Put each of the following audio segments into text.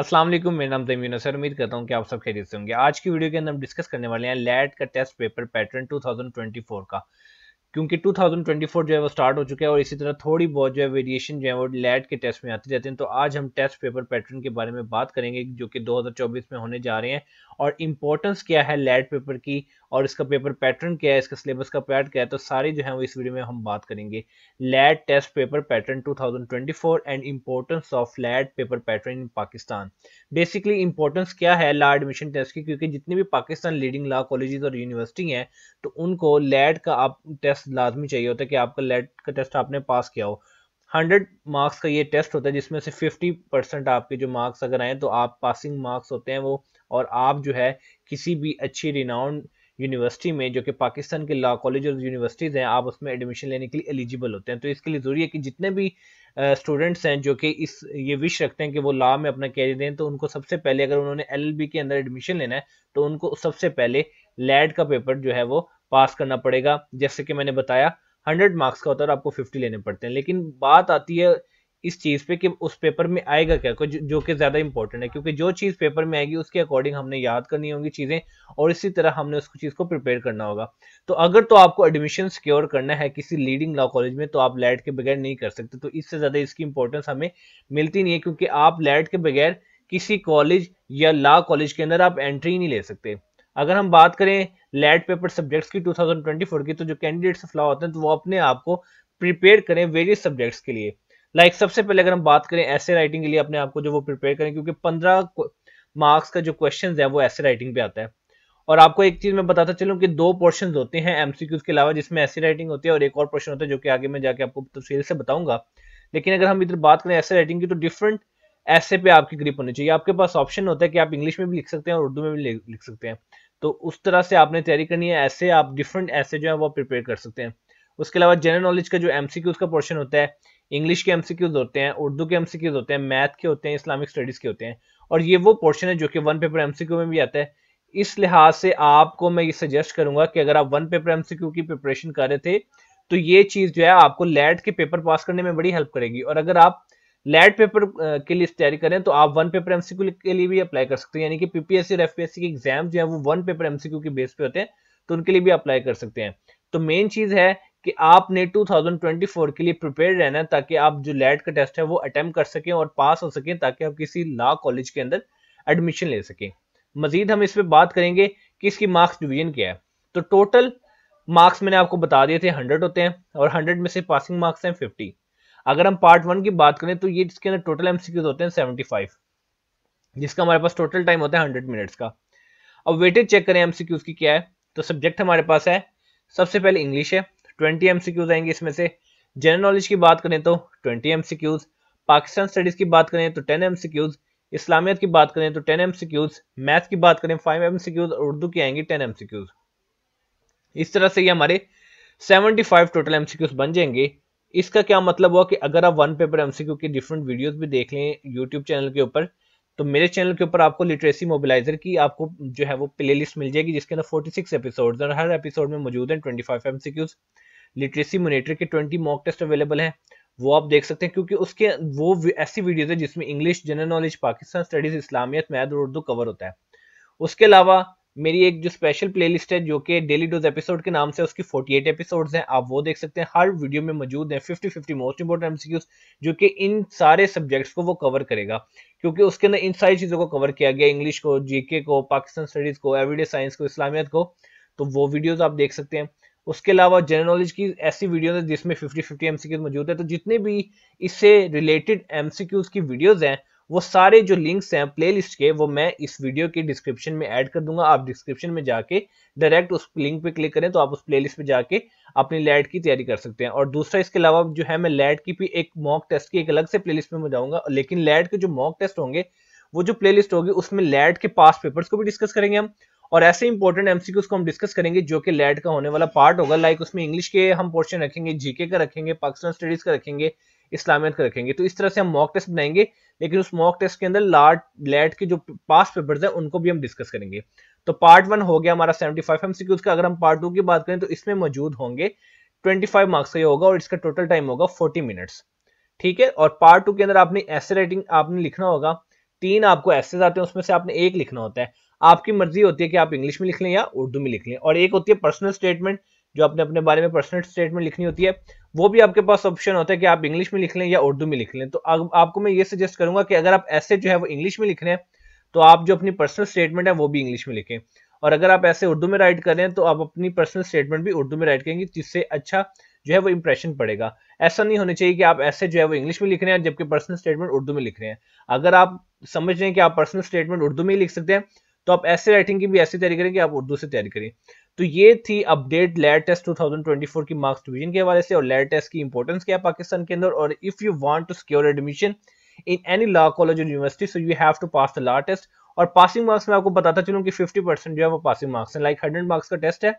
अस्सलाम वालेकुम मेरा नाम तमीन सर उम्मीद करता हूँ कि आप सब खैरियत से होंगे आज की वीडियो के अंदर हम डिस्कस करने वाले हैं लैट का टेस्ट पेपर पैटर्न 2024 का क्योंकि 2024 जो है वो स्टार्ट हो चुका है और इसी तरह थोड़ी बहुत जो है वेरिएशन जो है वो लैट के टेस्ट में आते जाते हैं तो आज हम टेस्ट पेपर पैटर्न के बारे में बात करेंगे जो कि दो में होने जा रहे हैं और इम्पोर्टेंस क्या है लैट पेपर की और इसका पेपर पैटर्न क्या है इसका सिलेबस का पैट क्या है तो सारी जो है वो इस वीडियो में हम बात करेंगे LAT test paper pattern 2024 and importance of LAT paper pattern in Pakistan basically importance क्या है लॉ एडमिशन टेस्ट की क्योंकि जितने भी पाकिस्तान लीडिंग लॉ कॉलेजेस और यूनिवर्सिटी हैं तो उनको लैड का आप टेस्ट लाजमी चाहिए होता है कि आपका लैड का टेस्ट आपने पास किया हो 100 मार्क्स का ये टेस्ट होता है जिसमें से 50 परसेंट आपके जो मार्क्स अगर आए तो आप पासिंग मार्क्स होते हैं वो और आप जो है किसी भी अच्छी रिनाउंड यूनिवर्सिटी में जो कि पाकिस्तान के लॉ कॉलेज और यूनिवर्सिटीज़ हैं आप उसमें एडमिशन लेने के लिए एलिजिबल होते हैं तो इसके लिए ज़रूरी है कि जितने भी स्टूडेंट्स हैं जो कि इस ये विश रखते हैं कि वो लॉ में अपना कैरियर दें तो उनको सबसे पहले अगर उन्होंने एल के अंदर एडमिशन लेना है तो उनको सबसे पहले लैड का पेपर जो है वो पास करना पड़ेगा जैसे कि मैंने बताया हंड्रेड मार्क्स का होता है और आपको फिफ्टी लेने पड़ते हैं लेकिन बात आती है इस चीज़ पे कि उस पेपर में आएगा क्या जो, जो कि ज़्यादा इंपॉर्टेंट है क्योंकि जो चीज़ पेपर में आएगी उसके अकॉर्डिंग हमने याद करनी होगी चीज़ें और इसी तरह हमने उस चीज़ को प्रिपेयर करना होगा तो अगर तो आपको एडमिशन सिक्योर करना है किसी लीडिंग लॉ कॉलेज में तो आप लैट के बगैर नहीं कर सकते तो इससे ज़्यादा इसकी इंपॉर्टेंस हमें मिलती नहीं है क्योंकि आप लैट के बगैर किसी कॉलेज या लॉ कॉलेज के अंदर आप एंट्री नहीं ले सकते अगर हम बात करें लैट पेपर सब्जेक्ट्स की 2024 की तो जो कैंडिडेट्स ऑफ लॉ होते हैं तो वो अपने आप को प्रिपेयर करें वेरियस सब्जेक्ट्स के लिए लाइक like, सबसे पहले अगर हम बात करें ऐसे राइटिंग के लिए अपने आप को जो वो प्रिपेयर करें क्योंकि पंद्रह मार्क्स का जो क्वेश्चन है वो ऐसे राइटिंग पे आता है और आपको एक चीज मैं बताता चलूँ कि दो पोर्शन होते हैं एमसीक्यूज के अलावा जिसमें ऐसी राइटिंग होती है और एक और पोर्शन होता है जो कि आगे मैं जाके आपको तफसील से बताऊंगा लेकिन अगर हम इधर बात करें ऐसे राइटिंग की तो डिफरेंट ऐसे पे आपकी ग्रिप होनी चाहिए आपके पास ऑप्शन होता है कि आप इंग्लिश में भी लिख सकते हैं और उर्दू में भी लिख सकते हैं तो उस तरह से आपने तैयारी करनी है ऐसे आप डिफरेंट ऐसे जो है वो प्रिपेयर कर सकते हैं उसके अलावा जनरल नॉलेज का जो एमसीक्यूज का पोर्शन होता है इंग्लिश के एमसीक्यूज होते हैं उर्दू के एमसीक्यूज होते हैं मैथ के होते हैं इस्लामिक स्टडीज के होते हैं और ये वो पोर्शन है जो कि वन पेपर एमसीक्यू में भी आता है इस लिहाज से आपको मैं ये सजेस्ट करूंगा कि अगर आप वन पेपर एमसीक्यू की प्रिपरेशन कर रहे थे तो ये चीज जो है आपको लैट के पेपर पास करने में बड़ी हेल्प करेगी और अगर आप लैट पेपर के लिए तैयारी करें तो आप वन पेपर एमसीक्यू के लिए भी अप्लाई कर सकते हैं यानी कि पीपीएससी और एफपीएससी के एग्जाम जो है वो वन पेपर एमसीक्यू के बेस पे होते हैं तो उनके लिए भी अप्लाई कर सकते हैं तो मेन चीज है कि आपने 2024 के लिए प्रिपेयर रहना ताकि आप जो लैट का टेस्ट है वो अटेम्प्ट कर सकें और पास हो सकें ताकि आप किसी लॉ कॉलेज के अंदर एडमिशन ले सकें मजीद हम इस पर बात करेंगे कि इसकी मार्क्स डिवीजन क्या है तो टोटल मार्क्स मैंने आपको बता दिए थे हंड्रेड होते हैं और हंड्रेड में से पासिंग मार्क्स हैं फिफ्टी अगर हम पार्ट वन की बात करें तो ये इसके अंदर टोटल एमसीक्यूज होते हैं सेवेंटी फाइव जिसका हमारे पास टोटल टाइम होता है हंड्रेड मिनट्स का अब वेटेज चेक करें एमसीक्यूज की क्या है तो सब्जेक्ट हमारे पास है सबसे पहले इंग्लिश है ट्वेंटी एमसीक्यूज आएंगे इसमें से जनरल नॉलेज की बात करें तो ट्वेंटी एमसीक्यूज पाकिस्तान स्टडीज की बात करें तो टेन एमसीक्यूज इस्लामियत की बात करें तो टेन एमसीक्यूज मैथ की बात करें फाइव एमसीक्यूज और उर्दू की आएंगी टेन एमसीक्यूज इस तरह से ये हमारे 75 टोटल एमसीक्यूज बन जाएंगे इसका क्या मतलब हुआ कि अगर आप वन पेपर एमसीक्यू की डिफरेंट वीडियोस भी देख लें यूट्यूब चैनल के ऊपर तो मेरे चैनल के ऊपर आपको लिटरेसी मोबिलाइजर की आपको जो है वो प्लेलिस्ट मिल जाएगी जिसके अंदर 46 एपिसोड्स और हर एपिसोड में मौजूद हैं 25 एमसीक्यूज लिटरेसी मोनिटर के 20 मॉक टेस्ट अवेलेबल है वो आप देख सकते हैं क्योंकि उसके वो ऐसी वीडियोज है जिसमें English general knowledge Pakistan studies Islamiat math और उर्दू कवर होता है उसके अलावा मेरी एक जो स्पेशल प्लेलिस्ट है जो कि डेली डोज एपिसोड के नाम से उसकी 48 एपिसोड्स हैं आप वो देख सकते हैं हर वीडियो में मौजूद हैं 50 50 मोस्ट इंपॉर्टेंट एमसीक्यूज जो कि इन सारे सब्जेक्ट्स को वो कवर करेगा क्योंकि उसके अंदर इन सारी चीज़ों को कवर किया गया इंग्लिश को जीके को पाकिस्तान स्टडीज़ को एवरीडे साइंस को इस्लामियत को तो वो वीडियोज़ आप देख सकते हैं उसके अलावा जनरल नॉलेज की ऐसी वीडियोज है जिसमें 50 50 एमसीक्यूज मौजूद है तो जितने भी इससे रिलेटेड एमसीक्यूज की वीडियोज हैं वो सारे जो लिंक्स हैं प्लेलिस्ट के वो मैं इस वीडियो के डिस्क्रिप्शन में ऐड कर दूंगा आप डिस्क्रिप्शन में जाके डायरेक्ट उस लिंक पे क्लिक करें तो आप उस प्लेलिस्ट पे जाके अपनी लैड की तैयारी कर सकते हैं और दूसरा इसके अलावा जो है मैं लैड की भी एक मॉक टेस्ट की एक अलग से लिस्ट में जाऊंगा लेकिन लैड के जो मॉक टेस्ट होंगे वो जो प्लेलिस्ट होगी उसमें लैड के पास पेपर्स को भी डिस्कस करेंगे हम और ऐसे इंपॉर्टेंट एमसीक्यूज को हम डिस्कस करेंगे जो कि लैड का होने वाला पार्ट होगा लाइक उसमें इंग्लिश के हम पोर्शन रखेंगे जीके का रखेंगे पाकिस्तान स्टडीज का रखेंगे इस्लामियत का रखेंगे तो इस तरह से हम मॉक टेस्ट बनाएंगे लेकिन उस मॉक टेस्ट के अंदर लार्ड लैट के जो पास पेपर्स हैं उनको भी हम डिस्कस करेंगे तो पार्ट वन हो गया हमारा सेवेंटी फाइव एमसीक्यूज का अगर हम पार्ट टू की बात करें तो इसमें मौजूद होंगे ट्वेंटी फाइव मार्क्स का ये होगा और इसका टोटल टाइम होगा फोर्टी मिनट्स ठीक है और पार्ट टू के अंदर आपने ऐसे राइटिंग आपने लिखना होगा तीन आपको ऐसे आते हैं उसमें से आपने एक लिखना होता है आपकी मर्जी होती है कि आप इंग्लिश में लिख लें या उर्दू में लिख लें और एक होती है पर्सनल स्टेटमेंट जो आपने अपने बारे में पर्सनल स्टेटमेंट लिखनी होती है वो भी आपके पास ऑप्शन होता है कि आप इंग्लिश में लिख लें या उर्दू में लिख लें तो अब आपको मैं ये सजेस्ट करूंगा कि अगर आप ऐसे जो है वो इंग्लिश में लिख रहे हैं तो आप जो अपनी पर्सनल स्टेटमेंट है वो भी इंग्लिश में लिखें और अगर आप ऐसे उर्दू में राइट करें तो आप अपनी पर्सनल स्टेटमेंट भी उर्दू में राइट करेंगे जिससे अच्छा जो है वो इंप्रेशन पड़ेगा ऐसा नहीं होना चाहिए कि आप ऐसे जो है वो इंग्लिश में लिख रहे हैं जबकि पर्सनल स्टेटमेंट उर्दू में लिख रहे हैं अगर आप समझ रहे हैं कि आप पर्सनल स्टेटमेंट उर्दू में ही लिख सकते हैं तो आप ऐसे राइटिंग की भी ऐसी तैयारी करें कि आप उर्दू से तैयारी करें तो ये थी अपडेट लेट टेस्ट 2024 की मार्क्स डिवीजन के हवाले से और लेट टेस्ट की इंपॉर्टेंस क्या है पाकिस्तान के अंदर और if you want to secure admission in any law college और university so you have to pass the law test और पासिंग मार्क्स में आपको बताता चलूँ कि फिफ्टी जो है वो पासिंग मार्क्स है लाइक हंड्रेड मार्क्स का टेस्ट है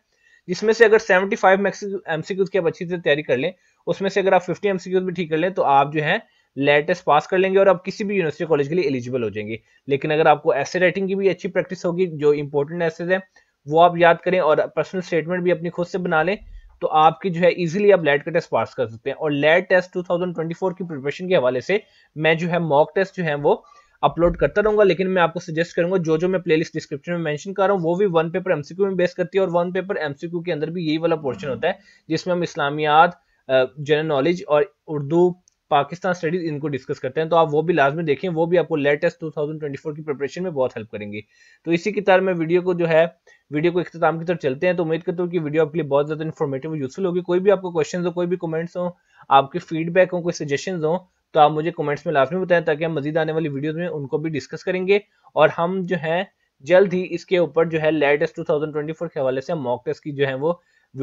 जिसमें से अगर सेवेंटी फाइव एमसीक्यूज की आप अच्छी से तैयारी कर लें उसमें से अगर आप फिफ्टी एमसीक्यूज भी ठीक कर लें तो आप जो है लेटेस्ट पास कर लेंगे और आप किसी भी यूनिवर्सिटी कॉलेज के लिए एलिजिबल हो जाएंगे लेकिन अगर आपको ऐसे राइटिंग की भी अच्छी प्रैक्टिस होगी जो इंपॉर्टेंट ऐसे हैं वो आप याद करें और पर्सनल स्टेटमेंट भी अपनी खुद से बना लें तो आपकी जो है इजीली आप लेट का टेस्ट पास कर सकते हैं और लेट टेस्ट 2024 की प्रिपरेशन के हवाले से मैं जो है मॉक टेस्ट जो है वो अपलोड करता रहूंगा लेकिन मैं आपको सजेस्ट करूंगा जो जो मैं प्लेलिस्ट डिस्क्रिप्शन में मेंशन कर रहा हूँ वो भी वन पेपर एमसीक्यू में बेस करती है और वन पेपर एमसीक्यू के अंदर भी यही वाला पोर्शन होता है जिसमें हम इस्लामियात जनरल नॉलेज और उर्दू पाकिस्तान स्टडीज इनको डिस्कस करते हैं तो आप वो भी लाजमी देखें वो भी आपको लेटेस्ट 2024 की प्रिपरेशन में बहुत हेल्प करेंगे तो इसी की तरह मैं वीडियो को जो है वीडियो को इख्ताम की तरफ चलते हैं तो उम्मीद करता हूँ कि वीडियो आपके लिए बहुत ज़्यादा इन्फॉर्मेटिव यूजफुल होगी कोई भी आपको क्वेश्चन हो कोई भी कमेंट्स हो आपके फीडबैक हो कोई सजेशन हो तो आप मुझे कमेंट्स में लाजमी बताएं ताकि हम मजीद आने वाली वीडियोज में उनको भी डिस्कस करेंगे और हम जो है जल्द ही इसके ऊपर जो है लेटेस्ट 2024 के हवाले से मॉक टेस्ट की जो है वो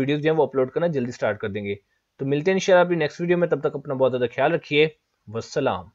वीडियो जो है वो अपलोड करना जल्दी स्टार्ट कर देंगे तो मिलते हैं इन अपनी नेक्स्ट वीडियो में तब तक अपना बहुत ज़्यादा ख्याल रखिए वसलाम